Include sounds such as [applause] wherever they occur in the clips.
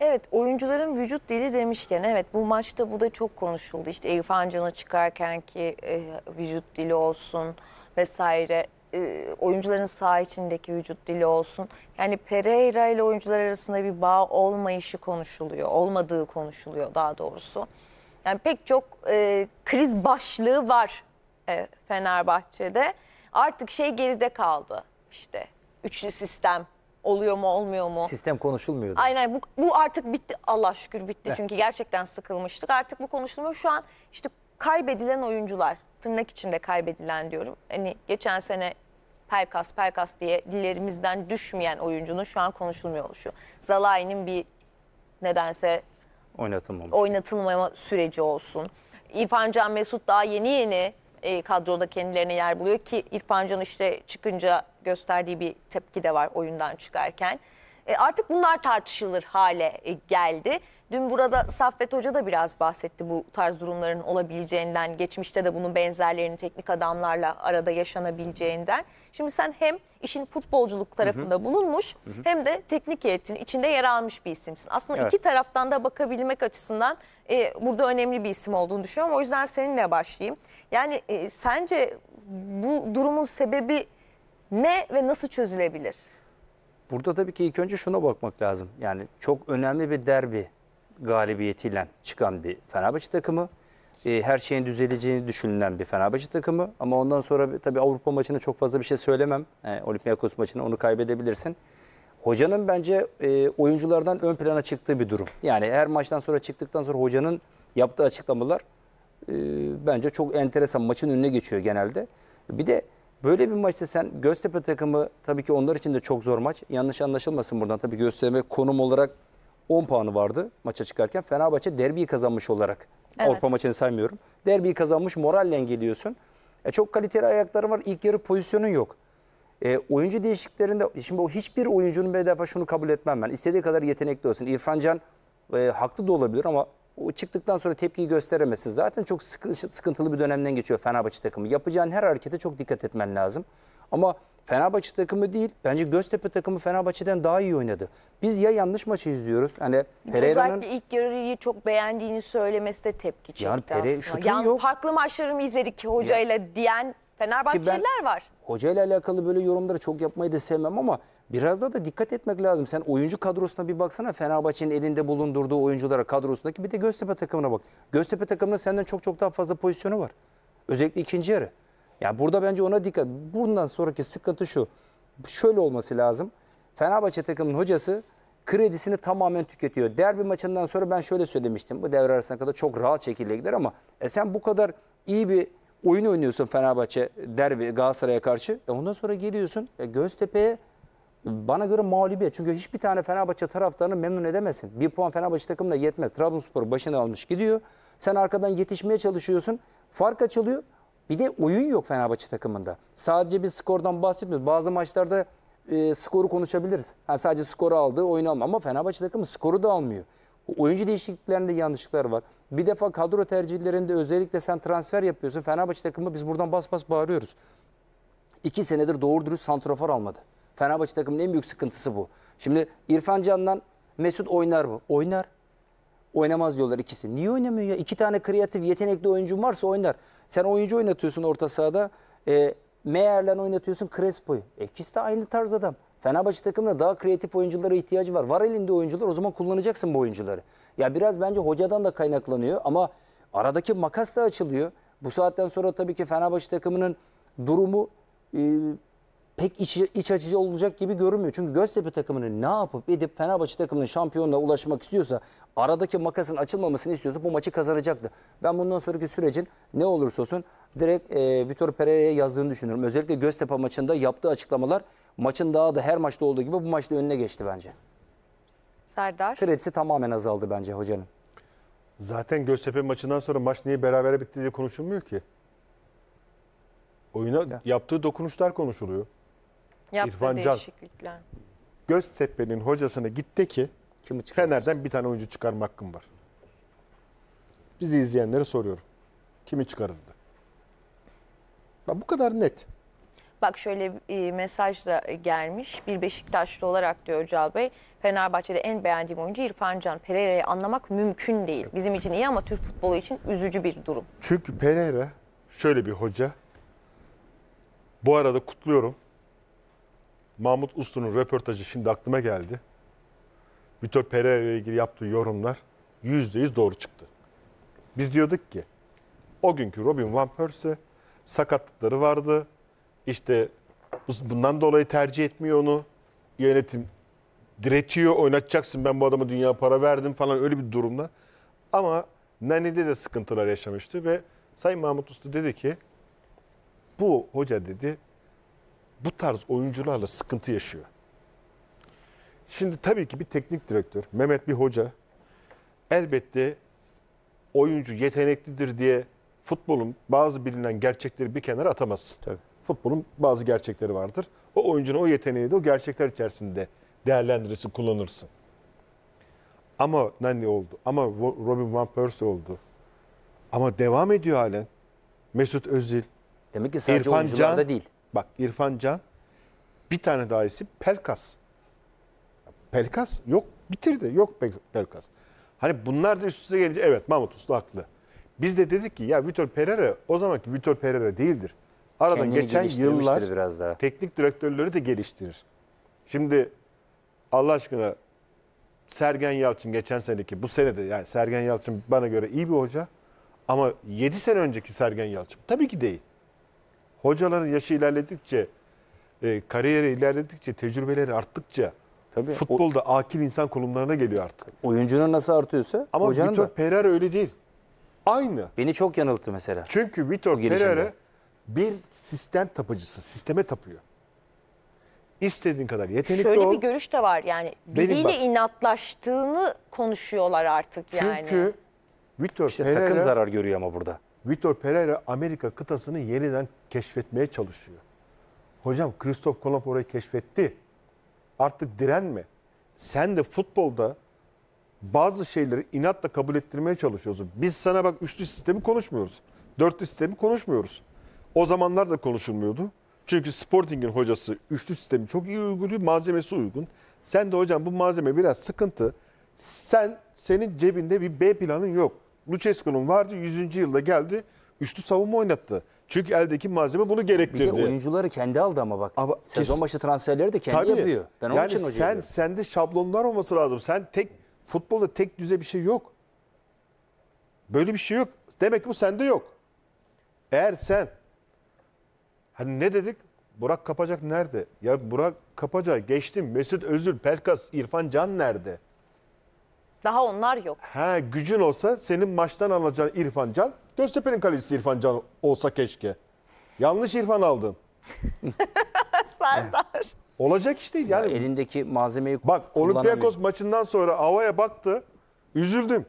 Evet oyuncuların vücut dili demişken evet bu maçta bu da çok konuşuldu. İşte İrfan Can'a çıkarken ki e, vücut dili olsun vesaire e, oyuncuların sağ içindeki vücut dili olsun. Yani Pereira ile oyuncular arasında bir bağ olmayışı konuşuluyor. Olmadığı konuşuluyor daha doğrusu. Yani pek çok e, kriz başlığı var e, Fenerbahçe'de. Artık şey geride kaldı işte üçlü sistem oluyor mu olmuyor mu? Sistem konuşulmuyordu. Aynen bu, bu artık bitti Allah şükür bitti Heh. çünkü gerçekten sıkılmıştık. Artık bu konuşulmuyor. Şu an işte kaybedilen oyuncular tırnak içinde kaybedilen diyorum. Hani geçen sene Perkas Perkas diye dillerimizden düşmeyen oyuncunun şu an konuşulmuyor oluşu. Zalai'nin bir nedense oynatılmaması. oynatılmama süreci olsun. İrfan Can Mesut daha yeni yeni e, kadroda kendilerine yer buluyor ki İrfan Can işte çıkınca gösterdiği bir tepki de var oyundan çıkarken. E, artık bunlar tartışılır hale e, geldi. Dün burada Saffet Hoca da biraz bahsetti bu tarz durumların olabileceğinden. Geçmişte de bunun benzerlerini teknik adamlarla arada yaşanabileceğinden. Şimdi sen hem işin futbolculuk tarafında hı hı. bulunmuş hı hı. hem de teknik heyetin içinde yer almış bir isimsin. Aslında evet. iki taraftan da bakabilmek açısından e, burada önemli bir isim olduğunu düşünüyorum. O yüzden seninle başlayayım. Yani e, sence bu durumun sebebi ne ve nasıl çözülebilir? Burada tabii ki ilk önce şuna bakmak lazım. Yani çok önemli bir derbi galibiyetiyle çıkan bir Fenerbahçe takımı. E, her şeyin düzeleceğini düşünülen bir Fenerbahçe takımı. Ama ondan sonra tabii Avrupa maçını çok fazla bir şey söylemem. E, Olympiakos maçını onu kaybedebilirsin. Hocanın bence e, oyunculardan ön plana çıktığı bir durum. Yani her maçtan sonra çıktıktan sonra hocanın yaptığı açıklamalar e, bence çok enteresan. Maçın önüne geçiyor genelde. Bir de böyle bir maçta sen Göztepe takımı tabii ki onlar için de çok zor maç. Yanlış anlaşılmasın buradan. Tabii Göztepe konum olarak 10 puanı vardı maça çıkarken. Fenerbahçe derbiyi kazanmış olarak. Evet. Avrupa maçını saymıyorum. Derbiyi kazanmış moralle geliyorsun. E çok kaliteli ayakları var. İlk yarı pozisyonun yok. E, oyuncu değişikliklerinde şimdi o hiçbir oyuncunun bir defa şunu kabul etmem ben. İstediği kadar yetenekli olsun. İrfan Can e, haklı da olabilir ama o çıktıktan sonra tepkiyi gösteremesin. Zaten çok sıkı, sıkıntılı bir dönemden geçiyor Fenerbahçe takımı. Yapacağın her harekete çok dikkat etmen lazım. Ama Fenerbahçe takımı değil, bence Göztepe takımı Fenerbahçe'den daha iyi oynadı. Biz ya yanlış maçı izliyoruz. Hani Pereira'nın Özellikle ilk yarıyı çok beğendiğini söylemesi de tepki çekti Yani Pere- şutun aslında. Yani yok. farklı maçlarımı izledik hocayla diyen Fenerbahçeliler var. Hocayla alakalı böyle yorumları çok yapmayı da sevmem ama biraz da da dikkat etmek lazım. Sen oyuncu kadrosuna bir baksana Fenerbahçe'nin elinde bulundurduğu oyunculara kadrosundaki bir de Göztepe takımına bak. Göztepe takımının senden çok çok daha fazla pozisyonu var. Özellikle ikinci yarı. Ya yani burada bence ona dikkat. Bundan sonraki sıkıntı şu. Şöyle olması lazım. Fenerbahçe takımının hocası kredisini tamamen tüketiyor. Derbi maçından sonra ben şöyle söylemiştim. Bu devre arasına kadar çok rahat şekilde gider ama e sen bu kadar iyi bir Oyunu oynuyorsun Fenerbahçe derbi Galatasaray'a karşı. E ondan sonra geliyorsun e Göztepe'ye bana göre mağlubiyet. Çünkü hiçbir tane Fenerbahçe taraftarını memnun edemezsin. Bir puan Fenerbahçe takımına yetmez. Trabzonspor başını almış gidiyor. Sen arkadan yetişmeye çalışıyorsun. Fark açılıyor. Bir de oyun yok Fenerbahçe takımında. Sadece bir skordan bahsetmiyoruz. Bazı maçlarda e, skoru konuşabiliriz. Yani sadece skoru aldı, oyunu alma. Ama Fenerbahçe takımı skoru da almıyor. Oyuncu değişikliklerinde yanlışlıklar var. Bir defa kadro tercihlerinde özellikle sen transfer yapıyorsun. Fenerbahçe takımı biz buradan bas bas bağırıyoruz. İki senedir doğru dürüst santrafor almadı. Fenerbahçe takımının en büyük sıkıntısı bu. Şimdi İrfan Can'dan Mesut oynar mı? Oynar. Oynamaz diyorlar ikisi. Niye oynamıyor ya? İki tane kreatif, yetenekli oyuncu varsa oynar. Sen oyuncu oynatıyorsun orta sahada. E, Meyer'le oynatıyorsun Crespo'yu. E, ikisi de aynı tarz adam. Fenerbahçe takımına daha kreatif oyunculara ihtiyacı var. Var elinde oyuncular o zaman kullanacaksın bu oyuncuları. Ya biraz bence hocadan da kaynaklanıyor ama aradaki makas da açılıyor. Bu saatten sonra tabii ki Fenerbahçe takımının durumu e, pek iç, iç açıcı olacak gibi görünmüyor. Çünkü Göztepe takımının ne yapıp edip Fenerbahçe takımının şampiyonluğa ulaşmak istiyorsa, aradaki makasın açılmamasını istiyorsa bu maçı kazanacaktı. Ben bundan sonraki sürecin ne olursa olsun direkt e, Vitor Pereira'ya yazdığını düşünüyorum. Özellikle Göztepe maçında yaptığı açıklamalar maçın daha da her maçta olduğu gibi bu maçta önüne geçti bence. Serdar. Kredisi tamamen azaldı bence hocanın. Zaten Göztepe maçından sonra maç niye berabere bitti diye konuşulmuyor ki. Oyuna yaptığı dokunuşlar konuşuluyor. Yaptığı İrfan Can. değişiklikler. Göztepe'nin hocasına gitti ki Kimi Fener'den bir tane oyuncu çıkarma hakkım var. Bizi izleyenlere soruyorum. Kimi çıkarırdı? Bak bu kadar net. Bak şöyle bir e, mesaj da gelmiş. Bir Beşiktaşlı olarak diyor Öcal Bey. Fenerbahçe'de en beğendiğim oyuncu İrfan Can. Pereira'yı anlamak mümkün değil. Bizim için iyi ama Türk futbolu için üzücü bir durum. Çünkü Pereira şöyle bir hoca. Bu arada kutluyorum. Mahmut Uslu'nun röportajı şimdi aklıma geldi. Vitor Pereira ile ilgili yaptığı yorumlar yüzde yüz doğru çıktı. Biz diyorduk ki o günkü Robin Van Persie sakatlıkları vardı. İşte bundan dolayı tercih etmiyor onu. Yönetim diretiyor oynatacaksın ben bu adama dünya para verdim falan öyle bir durumda. Ama Nani'de de sıkıntılar yaşamıştı ve Sayın Mahmut Usta dedi ki bu hoca dedi bu tarz oyuncularla sıkıntı yaşıyor. Şimdi tabii ki bir teknik direktör, Mehmet bir hoca elbette oyuncu yeteneklidir diye futbolun bazı bilinen gerçekleri bir kenara atamazsın. Tabii. Futbolun bazı gerçekleri vardır. O oyuncunun o yeteneği de o gerçekler içerisinde değerlendirirsin, kullanırsın. Ama Nani oldu. Ama Robin Van Persie oldu. Ama devam ediyor halen. Mesut Özil. Demek ki sadece İrfan oyuncularda Can, değil. Bak İrfan Can bir tane daha isim Pelkas. Pelkas yok bitirdi. Yok Pelkas. Hani bunlar da üst üste gelince evet Mahmut Uslu haklı. Biz de dedik ki ya Vitor Pereira o zamanki Vitor Pereira değildir. Aradan geçen yıllar biraz daha. teknik direktörleri de geliştirir. Şimdi Allah aşkına Sergen Yalçın geçen seneki bu senede yani Sergen Yalçın bana göre iyi bir hoca ama 7 sene önceki Sergen Yalçın tabii ki değil hocaların yaşı ilerledikçe, e, kariyeri ilerledikçe, tecrübeleri arttıkça Tabii, futbolda o, akil insan konumlarına geliyor artık. Oyuncunun nasıl artıyorsa Ama hocanın Vitor da. Pereira öyle değil. Aynı. Beni çok yanılttı mesela. Çünkü Vitor Pereira bir sistem tapıcısı, sisteme tapıyor. İstediğin kadar yetenekli Şöyle ol. bir görüş de var yani Benim biriyle bak. inatlaştığını konuşuyorlar artık yani. Çünkü Vitor işte Pereira... takım zarar görüyor ama burada. Vitor Pereira Amerika kıtasını yeniden keşfetmeye çalışıyor. Hocam Kristof Kolomb orayı keşfetti. Artık direnme. Sen de futbolda bazı şeyleri inatla kabul ettirmeye çalışıyorsun. Biz sana bak üçlü sistemi konuşmuyoruz. Dörtlü sistemi konuşmuyoruz. O zamanlar da konuşulmuyordu. Çünkü Sporting'in hocası üçlü sistemi çok iyi uyguluyor. Malzemesi uygun. Sen de hocam bu malzeme biraz sıkıntı. Sen senin cebinde bir B planın yok. Lucescu'nun vardı 100. yılda geldi üçlü savunma oynattı. Çünkü eldeki malzeme bunu gerektirdi. Bir de oyuncuları kendi aldı ama bak. Ama sezon kesin, başı transferleri de kendi tabii, yapıyor. Ben yani onun için sen diyorum. sende şablonlar olması lazım. Sen tek futbolda tek düze bir şey yok. Böyle bir şey yok. Demek ki bu sende yok. Eğer sen hani ne dedik? Burak Kapacak nerede? Ya Burak Kapacak geçtim. Mesut Özil, Pelkas, İrfan Can nerede? Daha onlar yok. He gücün olsa senin maçtan alacağın İrfan Can, Göztepe'nin kalecisi İrfan Can olsa keşke. Yanlış İrfan aldın. [laughs] Serdar. Olacak iş değil yani. elindeki malzemeyi Bak Olympiakos maçından sonra havaya baktı. Üzüldüm.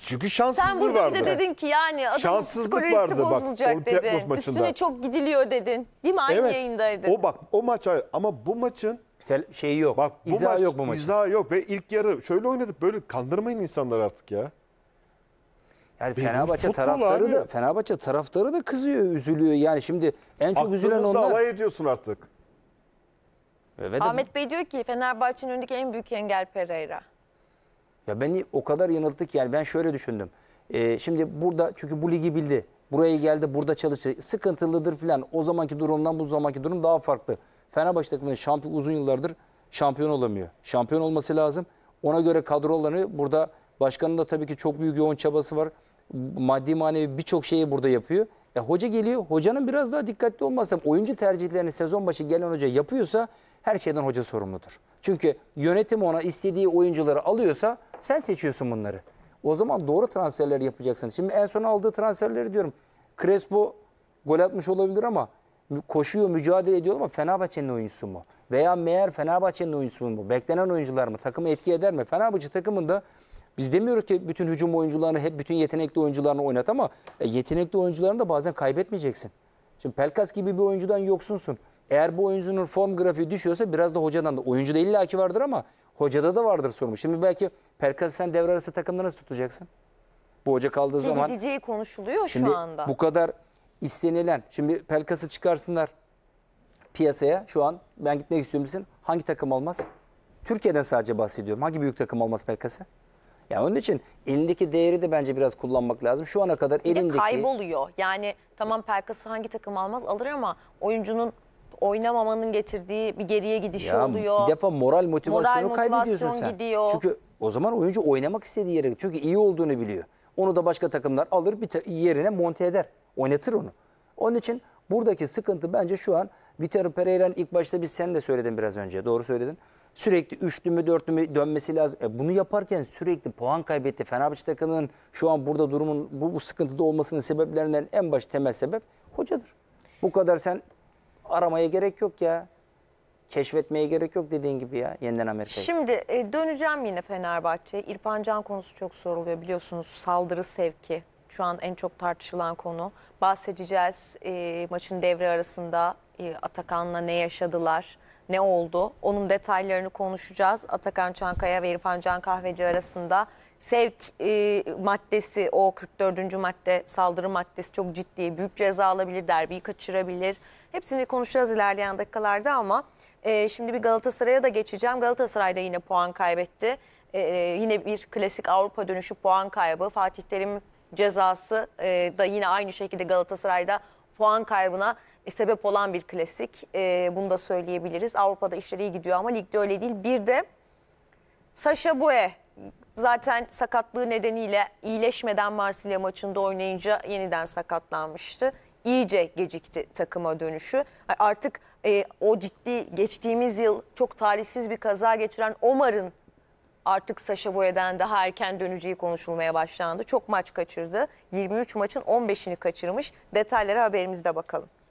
Çünkü şanssızlık Sen vardı. burada bir de dedin ki yani adamın Şanssızlık psikolojisi vardı bozulacak Olympiakos dedin. maçında. Üstüne çok gidiliyor dedin. Değil mi? Aynı yayındaydı. O bak o maç ama bu maçın Tel, şeyi yok. Bak bu İzahı maç, yok bu maçın. İzahı yok ve ilk yarı şöyle oynadık böyle kandırmayın insanlar artık ya. Yani Fenerbahçe futbol taraftarı abi. da Fenerbahçe taraftarı da kızıyor, üzülüyor. Yani şimdi en çok Aklınızla üzülen onlar. alay ediyorsun artık. Ve Ahmet Bey diyor ki Fenerbahçe'nin önündeki en büyük engel Pereira. Ya beni o kadar yanılttık yani ben şöyle düşündüm. Ee, şimdi burada çünkü bu ligi bildi. Buraya geldi burada çalıştı. Sıkıntılıdır filan. O zamanki durumdan bu zamanki durum daha farklı. Fenerbahçe takımının şampiyon uzun yıllardır şampiyon olamıyor. Şampiyon olması lazım. Ona göre kadrolanıyor. Burada başkanın da tabii ki çok büyük yoğun çabası var. Maddi manevi birçok şeyi burada yapıyor. E hoca geliyor. Hocanın biraz daha dikkatli olmazsa oyuncu tercihlerini sezon başı gelen hoca yapıyorsa her şeyden hoca sorumludur. Çünkü yönetim ona istediği oyuncuları alıyorsa sen seçiyorsun bunları. O zaman doğru transferleri yapacaksın. Şimdi en son aldığı transferleri diyorum. Crespo gol atmış olabilir ama koşuyor, mücadele ediyor ama Fenerbahçe'nin oyuncusu mu? Veya meğer Fenerbahçe'nin oyuncusu mu? Beklenen oyuncular mı? Takımı etki eder mi? Fenerbahçe takımında biz demiyoruz ki bütün hücum oyuncularını hep bütün yetenekli oyuncularını oynat ama e, yetenekli oyuncularını da bazen kaybetmeyeceksin. Şimdi Pelkas gibi bir oyuncudan yoksunsun. Eğer bu oyuncunun form grafiği düşüyorsa biraz da hocadan da. Oyuncu da illaki vardır ama hocada da vardır sorun. Şimdi belki Pelkas'ı sen devre arası takımda nasıl tutacaksın? Bu hoca kaldığı zaman. Gideceği konuşuluyor şu anda. Bu kadar istenilen, şimdi Pelkas'ı çıkarsınlar piyasaya şu an ben gitmek istiyorum desin. Hangi takım olmaz Türkiye'den sadece bahsediyorum. Hangi büyük takım olmaz Pelkas'ı? Yani onun için elindeki değeri de bence biraz kullanmak lazım. Şu ana kadar elindeki... Bir de kayboluyor. Yani tamam Pelkas'ı hangi takım almaz alır ama oyuncunun oynamamanın getirdiği bir geriye gidiş ya, oluyor. Bir defa moral motivasyonu moral kaybediyorsun motivasyon sen. Gidiyor. Çünkü o zaman oyuncu oynamak istediği yere Çünkü iyi olduğunu biliyor. Onu da başka takımlar alır bir yerine monte eder. Oynatır onu. Onun için buradaki sıkıntı bence şu an Vitero Pereira'nın ilk başta biz sen de söyledin biraz önce. Doğru söyledin. Sürekli üçlü mü dörtlü mü dönmesi lazım. E bunu yaparken sürekli puan kaybetti. Fenerbahçe takımının şu an burada durumun bu, bu sıkıntıda olmasının sebeplerinden en baş temel sebep hocadır. Bu kadar sen aramaya gerek yok ya keşfetmeye gerek yok dediğin gibi ya yeniden Amerika'ya. Şimdi e, döneceğim yine Fenerbahçe. İrfan Can konusu çok soruluyor biliyorsunuz saldırı sevki şu an en çok tartışılan konu. Bahsedeceğiz e, maçın devre arasında e, Atakan'la ne yaşadılar, ne oldu? Onun detaylarını konuşacağız. Atakan Çankaya ve İrfan Can Kahveci arasında sevk e, maddesi, o 44. madde, saldırı maddesi çok ciddi. Büyük ceza alabilir, derbiyi kaçırabilir. Hepsini konuşacağız ilerleyen dakikalarda ama e, şimdi bir Galatasaray'a da geçeceğim. Galatasaray da yine puan kaybetti. E, e yine bir klasik Avrupa dönüşü puan kaybı. Fatih Terim cezası e, da yine aynı şekilde Galatasaray'da puan kaybına sebep olan bir klasik. E, bunu da söyleyebiliriz. Avrupa'da işleri iyi gidiyor ama ligde öyle değil. Bir de Sasha Boye zaten sakatlığı nedeniyle iyileşmeden Marsilya maçında oynayınca yeniden sakatlanmıştı. İyice gecikti takıma dönüşü. Artık e, o ciddi geçtiğimiz yıl çok talihsiz bir kaza geçiren Omar'ın artık Saşa Boya'dan daha erken döneceği konuşulmaya başlandı. Çok maç kaçırdı. 23 maçın 15'ini kaçırmış. Detaylara haberimizde bakalım.